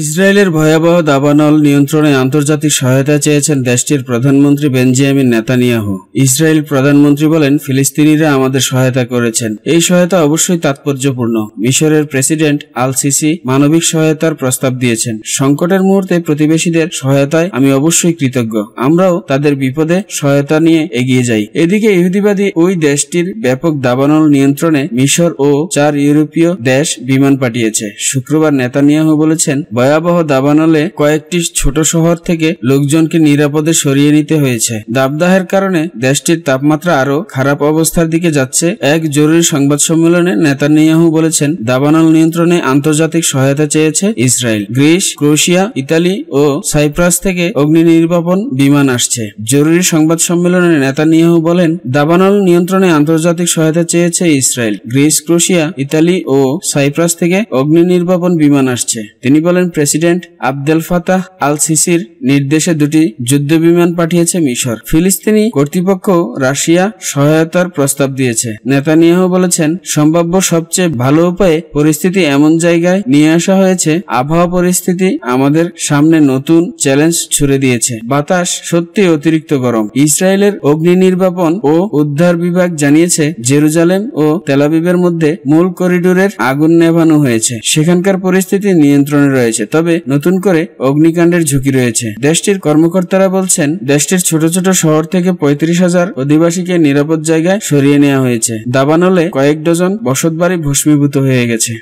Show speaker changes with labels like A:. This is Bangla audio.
A: ইসরায়েলের ভয়াবহ দাবানল নিয়ন্ত্রণে আন্তর্জাতিক সহায়তা চেয়েছেন দেশটির প্রধানমন্ত্রী বেঞ্জিয়ামিন নেতানিয়াহু ইসরায়েল প্রধানমন্ত্রী বলেন ফিলিস্তিনিরা আমাদের সহায়তা করেছেন এই সহায়তা অবশ্যই তাৎপর্যপূর্ণ মিশরের প্রেসিডেন্ট আল সিসি মানবিক সহায়তার প্রস্তাব দিয়েছেন সংকটের মুহূর্তে প্রতিবেশীদের সহায়তায় আমি অবশ্যই কৃতজ্ঞ আমরাও তাদের বিপদে সহায়তা নিয়ে এগিয়ে যাই এদিকে ইহুদিবাদী ওই দেশটির ব্যাপক দাবানল নিয়ন্ত্রণে মিশর ও চার ইউরোপীয় দেশ বিমান পাঠিয়েছে শুক্রবার নেতানিয়াহু বলেছেন ভয়াবহ দাবানলে কয়েকটি ছোট শহর থেকে লোকজনকে নিরাপদে সরিয়ে নিতে হয়েছে দাবদাহের কারণে দেশটির তাপমাত্রা আরও খারাপ অবস্থার দিকে যাচ্ছে এক জরুরি সংবাদ সম্মেলনে নেতানিয়াহু বলেছেন দাবানল নিয়ন্ত্রণে আন্তর্জাতিক সহায়তা চেয়েছে ইসরায়েল গ্রিস ক্রোশিয়া ইতালি ও সাইপ্রাস থেকে অগ্নি নির্বাপন বিমান আসছে জরুরি সংবাদ সম্মেলনে নেতানিয়াহু বলেন দাবানল নিয়ন্ত্রণে আন্তর্জাতিক সহায়তা চেয়েছে ইসরায়েল গ্রিস ক্রোশিয়া ইতালি ও সাইপ্রাস থেকে অগ্নি নির্বাপন বিমান আসছে তিনি বলেন প্রেসিডেন্ট আবদেল ফাতাহ আল সিসির নির্দেশে দুটি যুদ্ধ বিমান পাঠিয়েছে মিশর ফিলিস্তিনি কর্তৃপক্ষ রাশিয়া সহায়তার প্রস্তাব দিয়েছে নেতানিয়াহ বলেছেন সম্ভাব্য সবচেয়ে ভালো উপায়ে পরিস্থিতি এমন জায়গায় নিয়ে আসা হয়েছে আবহাওয়া পরিস্থিতি আমাদের সামনে নতুন চ্যালেঞ্জ ছুড়ে দিয়েছে বাতাস সত্যি অতিরিক্ত গরম ইসরায়েলের অগ্নি নির্বাপন ও উদ্ধার বিভাগ জানিয়েছে জেরুজালেম ও তেলাবিবের মধ্যে মূল করিডোরের আগুন নেভানো হয়েছে সেখানকার পরিস্থিতি নিয়ন্ত্রণে রয়েছে রয়েছে তবে নতুন করে অগ্নিকাণ্ডের ঝুঁকি রয়েছে দেশটির কর্মকর্তারা বলছেন দেশটির ছোট ছোট শহর থেকে পঁয়ত্রিশ হাজার অধিবাসীকে নিরাপদ জায়গায় সরিয়ে নেওয়া হয়েছে দাবানলে কয়েক ডজন বসতবাড়ি ভস্মীভূত হয়ে গেছে